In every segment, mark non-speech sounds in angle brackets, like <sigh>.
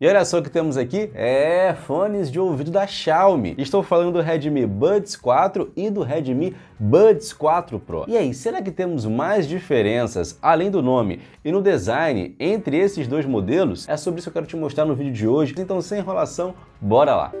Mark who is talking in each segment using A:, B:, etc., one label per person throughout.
A: E olha só o que temos aqui, é fones de ouvido da Xiaomi. Estou falando do Redmi Buds 4 e do Redmi Buds 4 Pro. E aí, será que temos mais diferenças, além do nome e no design, entre esses dois modelos? É sobre isso que eu quero te mostrar no vídeo de hoje, então sem enrolação, bora lá!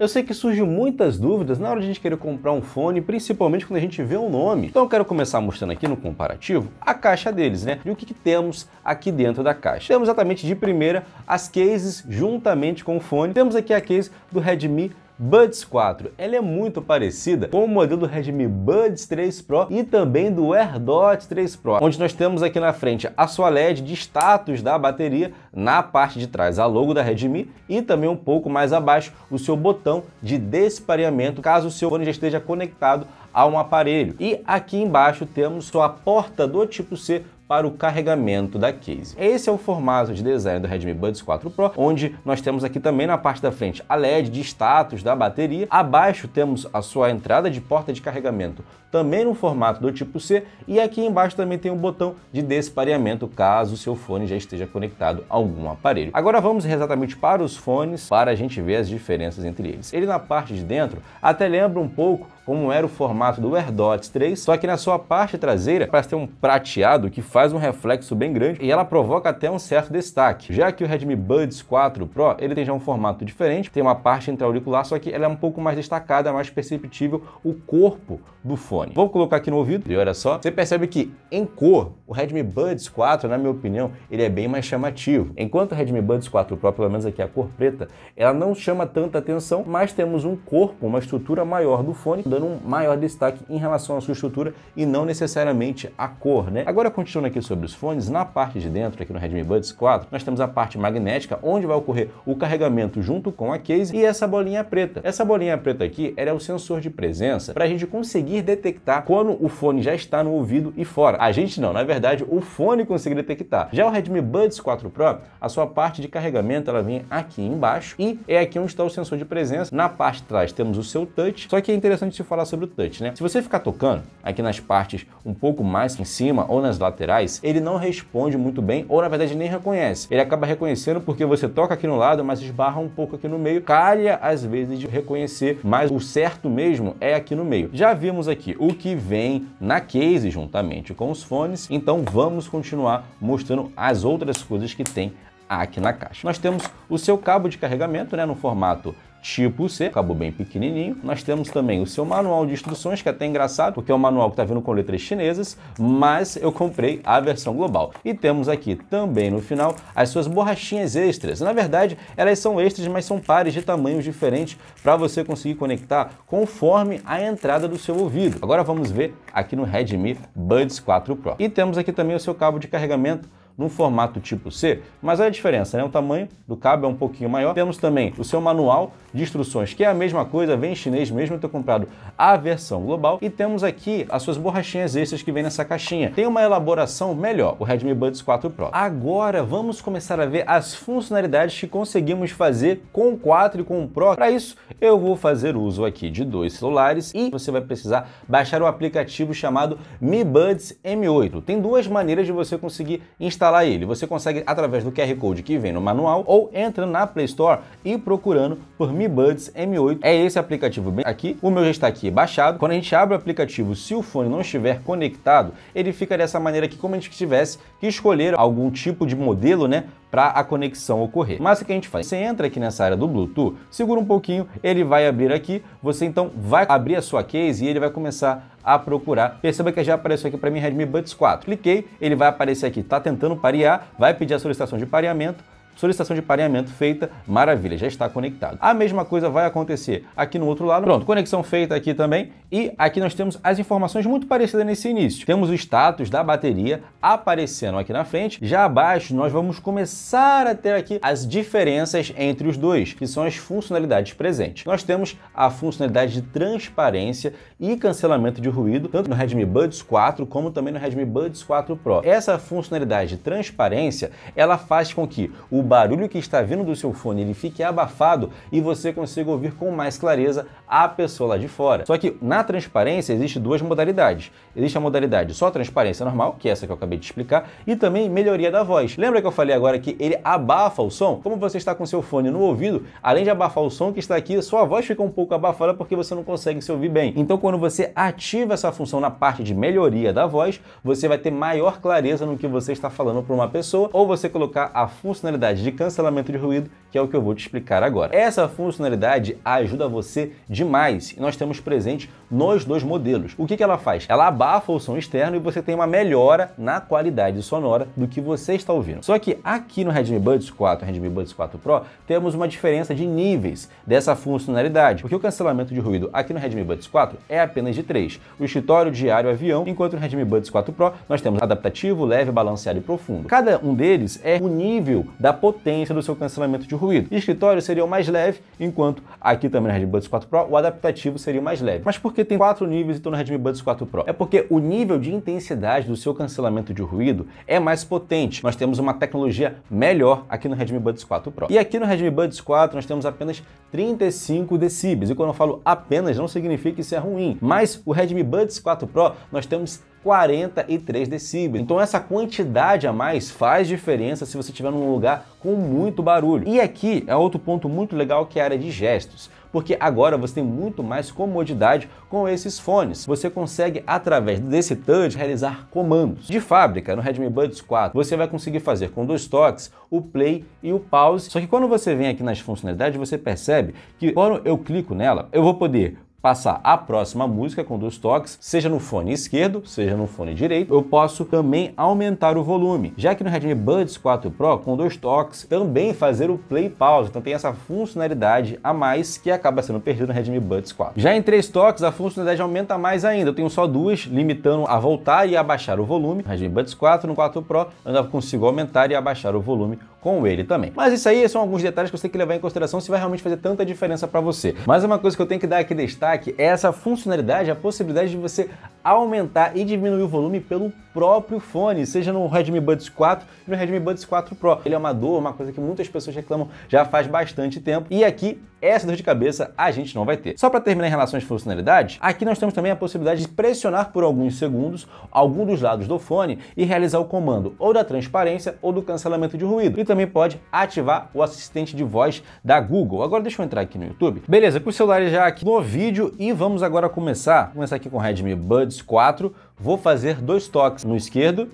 A: Eu sei que surgem muitas dúvidas na hora de a gente querer comprar um fone, principalmente quando a gente vê o um nome. Então eu quero começar mostrando aqui no comparativo a caixa deles, né? E o que, que temos aqui dentro da caixa. Temos exatamente de primeira as cases juntamente com o fone. Temos aqui a case do Redmi Buds 4. Ela é muito parecida com o modelo do Redmi Buds 3 Pro e também do AirDot 3 Pro, onde nós temos aqui na frente a sua LED de status da bateria na parte de trás, a logo da Redmi e também um pouco mais abaixo o seu botão de despareamento, caso o seu fone já esteja conectado a um aparelho. E aqui embaixo temos sua porta do tipo C para o carregamento da case. Esse é o formato de design do Redmi Buds 4 Pro, onde nós temos aqui também na parte da frente a LED de status da bateria, abaixo temos a sua entrada de porta de carregamento também no formato do tipo C e aqui embaixo também tem um botão de despareamento caso o seu fone já esteja conectado a algum aparelho. Agora vamos exatamente para os fones para a gente ver as diferenças entre eles. Ele na parte de dentro até lembra um pouco como era o formato do AirDots 3, só que na sua parte traseira parece ter um prateado que faz um reflexo bem grande e ela provoca até um certo destaque. Já que o Redmi Buds 4 Pro, ele tem já um formato diferente, tem uma parte intra-auricular, só que ela é um pouco mais destacada, mais perceptível o corpo do fone. Vou colocar aqui no ouvido e olha só, você percebe que em cor, o Redmi Buds 4, na minha opinião, ele é bem mais chamativo. Enquanto o Redmi Buds 4 Pro, pelo menos aqui a cor preta, ela não chama tanta atenção, mas temos um corpo, uma estrutura maior do fone, dando dando um maior destaque em relação à sua estrutura e não necessariamente à cor, né? Agora, continuando aqui sobre os fones, na parte de dentro, aqui no Redmi Buds 4, nós temos a parte magnética, onde vai ocorrer o carregamento junto com a case e essa bolinha preta. Essa bolinha preta aqui, ela é o sensor de presença para a gente conseguir detectar quando o fone já está no ouvido e fora. A gente não, na verdade, o fone consegue detectar. Já o Redmi Buds 4 Pro, a sua parte de carregamento, ela vem aqui embaixo e é aqui onde está o sensor de presença. Na parte de trás temos o seu touch, só que é interessante difícil falar sobre o touch, né? Se você ficar tocando aqui nas partes um pouco mais em cima ou nas laterais, ele não responde muito bem ou na verdade nem reconhece. Ele acaba reconhecendo porque você toca aqui no lado, mas esbarra um pouco aqui no meio, calha às vezes de reconhecer, mas o certo mesmo é aqui no meio. Já vimos aqui o que vem na case juntamente com os fones, então vamos continuar mostrando as outras coisas que tem aqui na caixa. Nós temos o seu cabo de carregamento né, no formato tipo C, cabo bem pequenininho. Nós temos também o seu manual de instruções, que é até engraçado, porque é um manual que tá vindo com letras chinesas, mas eu comprei a versão global. E temos aqui também no final as suas borrachinhas extras. Na verdade, elas são extras, mas são pares de tamanhos diferentes para você conseguir conectar conforme a entrada do seu ouvido. Agora vamos ver aqui no Redmi Buds 4 Pro. E temos aqui também o seu cabo de carregamento no formato tipo C, mas olha a diferença, né? O tamanho do cabo é um pouquinho maior. Temos também o seu manual de instruções, que é a mesma coisa, vem em chinês mesmo, eu tenho comprado a versão global. E temos aqui as suas borrachinhas extras que vem nessa caixinha. Tem uma elaboração melhor, o Redmi Buds 4 Pro. Agora vamos começar a ver as funcionalidades que conseguimos fazer com o 4 e com o Pro. Para isso, eu vou fazer uso aqui de dois celulares e você vai precisar baixar o um aplicativo chamado Mi Buds M8. Tem duas maneiras de você conseguir instalar instalar ele? Você consegue através do QR Code que vem no manual ou entrando na Play Store e procurando por Mi Buds M8. É esse aplicativo bem aqui. O meu já está aqui baixado. Quando a gente abre o aplicativo, se o fone não estiver conectado, ele fica dessa maneira aqui, como a gente tivesse que escolher algum tipo de modelo, né? para a conexão ocorrer. Mas o que a gente faz? Você entra aqui nessa área do Bluetooth, segura um pouquinho, ele vai abrir aqui, você então vai abrir a sua case e ele vai começar a procurar. Perceba que já apareceu aqui para mim Redmi Buds 4. Cliquei, ele vai aparecer aqui, tá tentando parear, vai pedir a solicitação de pareamento, solicitação de pareamento feita, maravilha, já está conectado. A mesma coisa vai acontecer aqui no outro lado. Pronto, conexão feita aqui também. E aqui nós temos as informações muito parecidas nesse início. Temos o status da bateria aparecendo aqui na frente. Já abaixo nós vamos começar a ter aqui as diferenças entre os dois, que são as funcionalidades presentes. Nós temos a funcionalidade de transparência e cancelamento de ruído, tanto no Redmi Buds 4 como também no Redmi Buds 4 Pro. Essa funcionalidade de transparência, ela faz com que o barulho que está vindo do seu fone ele fique abafado e você consiga ouvir com mais clareza a pessoa lá de fora. Só que na transparência existe duas modalidades. Existe a modalidade só transparência normal, que é essa que eu acabei de explicar, e também melhoria da voz. Lembra que eu falei agora que ele abafa o som? Como você está com seu fone no ouvido, além de abafar o som que está aqui, sua voz fica um pouco abafada porque você não consegue se ouvir bem. Então quando você ativa essa função na parte de melhoria da voz, você vai ter maior clareza no que você está falando para uma pessoa, ou você colocar a funcionalidade funcionalidade de cancelamento de ruído, que é o que eu vou te explicar agora. Essa funcionalidade ajuda você demais e nós temos presente nos dois modelos. O que, que ela faz? Ela abafa o som externo e você tem uma melhora na qualidade sonora do que você está ouvindo. Só que aqui no Redmi Buds 4, Redmi Buds 4 Pro, temos uma diferença de níveis dessa funcionalidade, porque o cancelamento de ruído aqui no Redmi Buds 4 é apenas de 3, o escritório, diário, avião, enquanto no Redmi Buds 4 Pro nós temos adaptativo, leve, balanceado e profundo. Cada um deles é o nível da potência do seu cancelamento de ruído. O escritório seria o mais leve, enquanto aqui também no Redmi Buds 4 Pro o adaptativo seria o mais leve. Mas por que que tem quatro níveis e estou no Redmi Buds 4 Pro? É porque o nível de intensidade do seu cancelamento de ruído é mais potente. Nós temos uma tecnologia melhor aqui no Redmi Buds 4 Pro. E aqui no Redmi Buds 4 nós temos apenas 35 decibis. E quando eu falo apenas, não significa que isso é ruim. Mas o Redmi Buds 4 Pro nós temos 43 decibéis. Então essa quantidade a mais faz diferença se você estiver num lugar com muito barulho. E aqui é outro ponto muito legal que é a área de gestos porque agora você tem muito mais comodidade com esses fones. Você consegue, através desse touch, realizar comandos. De fábrica, no Redmi Buds 4, você vai conseguir fazer com dois toques o play e o pause. Só que quando você vem aqui nas funcionalidades, você percebe que quando eu clico nela, eu vou poder passar a próxima música com dois toques, seja no fone esquerdo, seja no fone direito, eu posso também aumentar o volume. Já que no Redmi Buds 4 Pro, com dois toques, também fazer o play pause, então tem essa funcionalidade a mais que acaba sendo perdida no Redmi Buds 4. Já em três toques, a funcionalidade aumenta mais ainda, eu tenho só duas, limitando a voltar e abaixar o volume. No Redmi Buds 4, no 4 Pro, eu ainda consigo aumentar e abaixar o volume com ele também. Mas isso aí são alguns detalhes que você tem que levar em consideração se vai realmente fazer tanta diferença para você. Mas uma coisa que eu tenho que dar aqui destaque é essa funcionalidade, a possibilidade de você aumentar e diminuir o volume pelo próprio fone, seja no Redmi Buds 4 e no Redmi Buds 4 Pro. Ele é uma dor, uma coisa que muitas pessoas reclamam já faz bastante tempo. E aqui, essa dor de cabeça a gente não vai ter. Só para terminar em relação às funcionalidades, aqui nós temos também a possibilidade de pressionar por alguns segundos algum dos lados do fone e realizar o comando ou da transparência ou do cancelamento de ruído também pode ativar o assistente de voz da Google. Agora deixa eu entrar aqui no YouTube. Beleza, com o celular já aqui no vídeo e vamos agora começar. Vou começar aqui com o Redmi Buds 4. Vou fazer dois toques no esquerdo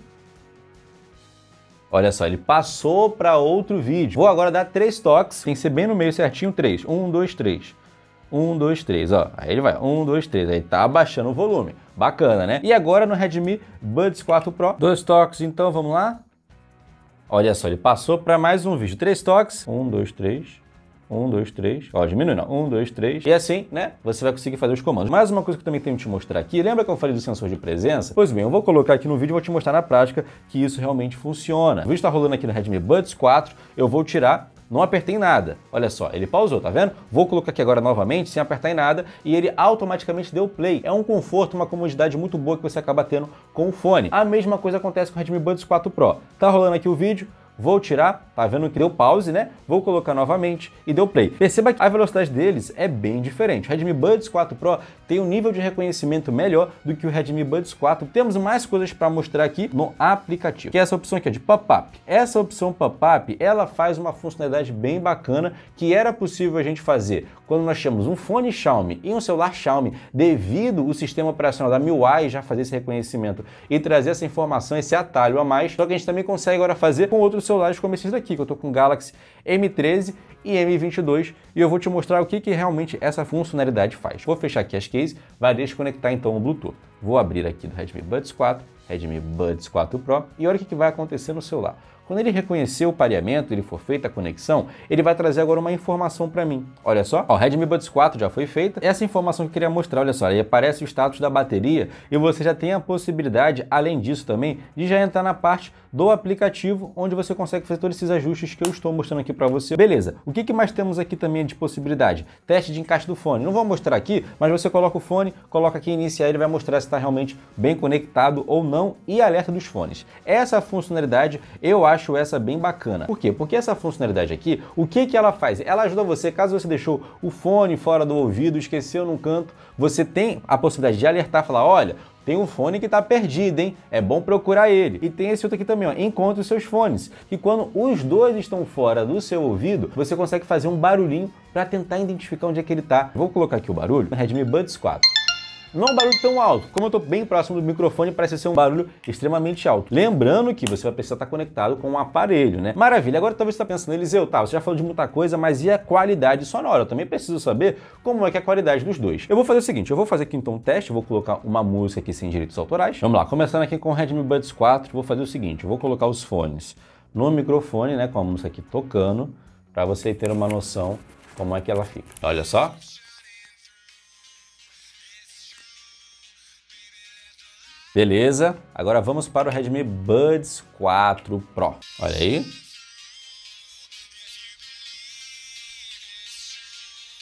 A: Olha só, ele passou para outro vídeo. Vou agora dar três toques, tem que ser bem no meio certinho, três. Um, dois, três. Um, dois, três, ó. Aí ele vai, um, dois, três. Aí tá abaixando o volume. Bacana, né? E agora no Redmi Buds 4 Pro, dois toques, então vamos lá. Olha só, ele passou para mais um vídeo. Três toques. Um, dois, três. Um, dois, três. Ó, diminui não. Um, dois, três. E assim, né? Você vai conseguir fazer os comandos. Mais uma coisa que eu também tenho que te mostrar aqui. Lembra que eu falei do sensor de presença? Pois bem, eu vou colocar aqui no vídeo e vou te mostrar na prática que isso realmente funciona. O vídeo está rolando aqui no Redmi Buds 4. Eu vou tirar não apertei em nada. Olha só, ele pausou, tá vendo? Vou colocar aqui agora novamente, sem apertar em nada, e ele automaticamente deu play. É um conforto, uma comodidade muito boa que você acaba tendo com o fone. A mesma coisa acontece com o Redmi Buds 4 Pro. Tá rolando aqui o vídeo, vou tirar, Tá vendo que deu pause, né? Vou colocar novamente e deu play. Perceba que a velocidade deles é bem diferente. O Redmi Buds 4 Pro tem um nível de reconhecimento melhor do que o Redmi Buds 4. Temos mais coisas para mostrar aqui no aplicativo, que é essa opção aqui de pop-up. Essa opção pop-up, ela faz uma funcionalidade bem bacana que era possível a gente fazer quando nós tínhamos um fone Xiaomi e um celular Xiaomi, devido o sistema operacional da MIUI já fazer esse reconhecimento e trazer essa informação, esse atalho a mais, só que a gente também consegue agora fazer com outros celulares como esses daqui aqui, que eu estou com o Galaxy M13 e M22 e eu vou te mostrar o que, que realmente essa funcionalidade faz. Vou fechar aqui as cases, vai desconectar então o Bluetooth. Vou abrir aqui do Redmi Buds 4, Redmi Buds 4 Pro e olha o que, que vai acontecer no celular. Quando ele reconhecer o pareamento, ele for feita a conexão, ele vai trazer agora uma informação para mim. Olha só, o Redmi Buds 4 já foi feita. Essa informação que eu queria mostrar, olha só, aí aparece o status da bateria e você já tem a possibilidade, além disso também, de já entrar na parte do aplicativo, onde você consegue fazer todos esses ajustes que eu estou mostrando aqui para você. Beleza, o que, que mais temos aqui também de possibilidade? Teste de encaixe do fone. Não vou mostrar aqui, mas você coloca o fone, coloca aqui iniciar, ele vai mostrar se está realmente bem conectado ou não e alerta dos fones. Essa funcionalidade eu acho acho essa bem bacana. Por quê? Porque essa funcionalidade aqui, o que, que ela faz? Ela ajuda você, caso você deixou o fone fora do ouvido, esqueceu num canto, você tem a possibilidade de alertar, falar, olha, tem um fone que está perdido, hein? É bom procurar ele. E tem esse outro aqui também, ó. Encontre os seus fones. E quando os dois estão fora do seu ouvido, você consegue fazer um barulhinho para tentar identificar onde é que ele está. Vou colocar aqui o barulho no Redmi Buds 4. Não é um barulho tão alto. Como eu estou bem próximo do microfone, parece ser um barulho extremamente alto. Lembrando que você vai precisar estar conectado com um aparelho, né? Maravilha. Agora talvez você está pensando, Eliseu, tá, você já falou de muita coisa, mas e a qualidade sonora? Eu também preciso saber como é que é a qualidade dos dois. Eu vou fazer o seguinte, eu vou fazer aqui então um teste, vou colocar uma música aqui sem direitos autorais. Vamos lá, começando aqui com o Redmi Buds 4, vou fazer o seguinte, eu vou colocar os fones no microfone, né, com a música aqui tocando, para você ter uma noção como é que ela fica. Olha só. Beleza, agora vamos para o Redmi Buds 4 Pro. Olha aí,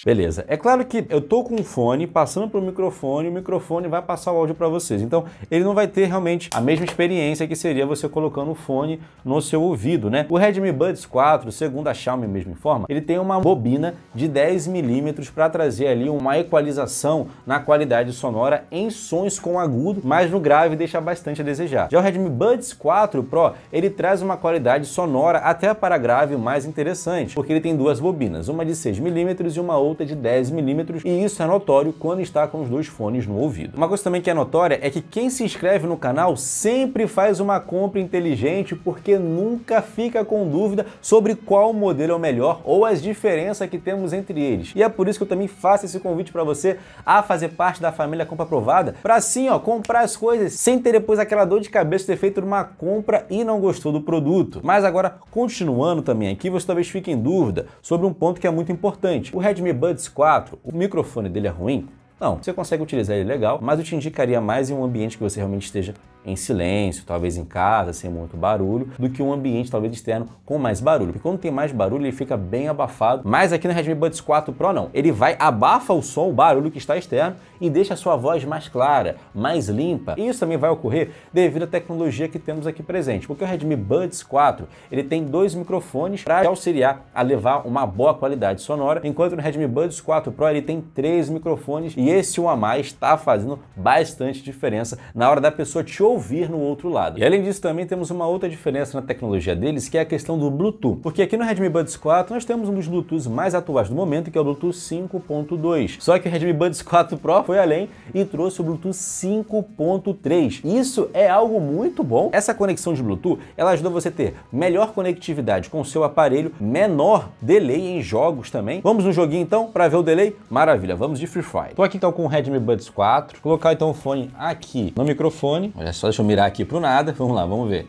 A: Beleza. É claro que eu tô com um fone passando pro microfone, o microfone vai passar o áudio para vocês. Então, ele não vai ter realmente a mesma experiência que seria você colocando o fone no seu ouvido, né? O Redmi Buds 4, segundo a Xiaomi mesmo informa, ele tem uma bobina de 10 milímetros para trazer ali uma equalização na qualidade sonora em sons com agudo, mas no grave deixa bastante a desejar. Já o Redmi Buds 4 Pro, ele traz uma qualidade sonora até para grave mais interessante, porque ele tem duas bobinas, uma de 6 milímetros e uma outra solta de 10 milímetros e isso é notório quando está com os dois fones no ouvido. Uma coisa também que é notória é que quem se inscreve no canal sempre faz uma compra inteligente porque nunca fica com dúvida sobre qual modelo é o melhor ou as diferenças que temos entre eles. E é por isso que eu também faço esse convite para você a fazer parte da família Compra Aprovada, para assim, ó, comprar as coisas sem ter depois aquela dor de cabeça de ter feito uma compra e não gostou do produto. Mas agora, continuando também aqui, você talvez fique em dúvida sobre um ponto que é muito importante. O Redmi Buds 4, o microfone dele é ruim? Não, você consegue utilizar ele legal, mas eu te indicaria mais em um ambiente que você realmente esteja em silêncio, talvez em casa, sem muito barulho, do que um ambiente talvez externo com mais barulho. Porque quando tem mais barulho, ele fica bem abafado. Mas aqui no Redmi Buds 4 Pro não. Ele vai abafa o som, o barulho que está externo e deixa a sua voz mais clara, mais limpa. E isso também vai ocorrer devido à tecnologia que temos aqui presente. Porque o Redmi Buds 4, ele tem dois microfones para auxiliar a levar uma boa qualidade sonora, enquanto no Redmi Buds 4 Pro ele tem três microfones e esse um a mais está fazendo bastante diferença na hora da pessoa te ouvir ouvir no outro lado. E além disso, também temos uma outra diferença na tecnologia deles, que é a questão do Bluetooth. Porque aqui no Redmi Buds 4 nós temos um dos Bluetooths mais atuais do momento, que é o Bluetooth 5.2. Só que o Redmi Buds 4 Pro foi além e trouxe o Bluetooth 5.3. Isso é algo muito bom. Essa conexão de Bluetooth, ela ajuda você a ter melhor conectividade com o seu aparelho, menor delay em jogos também. Vamos no joguinho então para ver o delay? Maravilha, vamos de Free Fire. Tô aqui então com o Redmi Buds 4, Vou colocar então o fone aqui no microfone, olha só só deixa eu mirar aqui para o nada. <laughs> Vamos lá, vamos ver.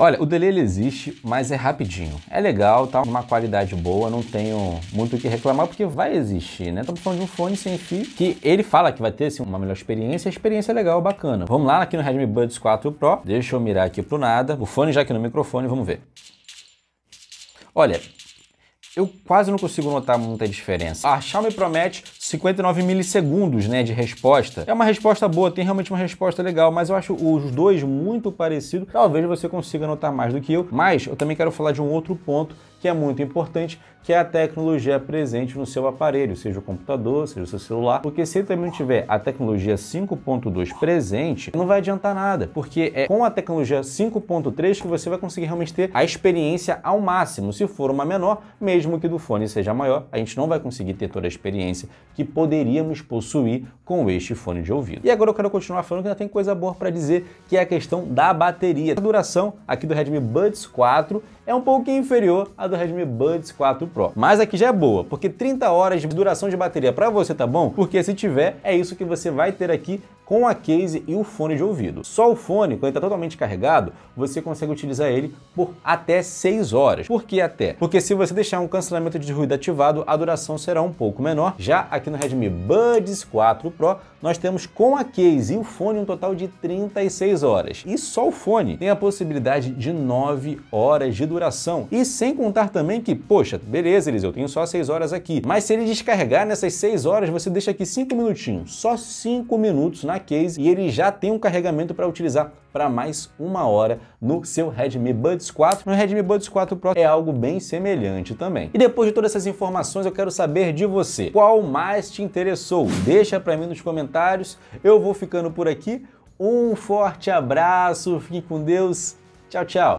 A: Olha, o delay ele existe, mas é rapidinho. É legal, tá uma qualidade boa, não tenho muito o que reclamar, porque vai existir, né? Estamos falando de um fone sem fio, que ele fala que vai ter assim, uma melhor experiência, a experiência é legal, bacana. Vamos lá aqui no Redmi Buds 4 Pro, deixa eu mirar aqui pro nada, o fone já aqui no microfone, vamos ver. Olha, eu quase não consigo notar muita diferença. A Xiaomi promete 59 milissegundos né, de resposta. É uma resposta boa, tem realmente uma resposta legal, mas eu acho os dois muito parecidos. Talvez você consiga notar mais do que eu, mas eu também quero falar de um outro ponto que é muito importante, que é a tecnologia presente no seu aparelho, seja o computador, seja o seu celular, porque se ele também não tiver a tecnologia 5.2 presente, não vai adiantar nada, porque é com a tecnologia 5.3 que você vai conseguir realmente ter a experiência ao máximo. Se for uma menor, mesmo que do fone seja maior, a gente não vai conseguir ter toda a experiência que poderíamos possuir com este fone de ouvido. E agora eu quero continuar falando que ainda tem coisa boa para dizer, que é a questão da bateria. A duração aqui do Redmi Buds 4 é um pouquinho inferior à do Redmi Buds 4 Pro. Mas aqui já é boa, porque 30 horas de duração de bateria para você tá bom? Porque se tiver, é isso que você vai ter aqui com a case e o fone de ouvido. Só o fone, quando está totalmente carregado, você consegue utilizar ele por até 6 horas. Por que até? Porque se você deixar um cancelamento de ruído ativado, a duração será um pouco menor. Já aqui no Redmi Buds 4 Pro, nós temos com a case e o fone um total de 36 horas. E só o fone tem a possibilidade de 9 horas de duração. E sem contar também que, poxa, beleza, Elis, eu tenho só 6 horas aqui. Mas se ele descarregar nessas 6 horas, você deixa aqui 5 minutinhos, só 5 minutos na case e ele já tem um carregamento para utilizar para mais uma hora no seu Redmi Buds 4. No Redmi Buds 4 Pro é algo bem semelhante também. E depois de todas essas informações, eu quero saber de você, qual mais te interessou? Deixa para mim nos comentários comentários. Eu vou ficando por aqui. Um forte abraço, fique com Deus. Tchau, tchau.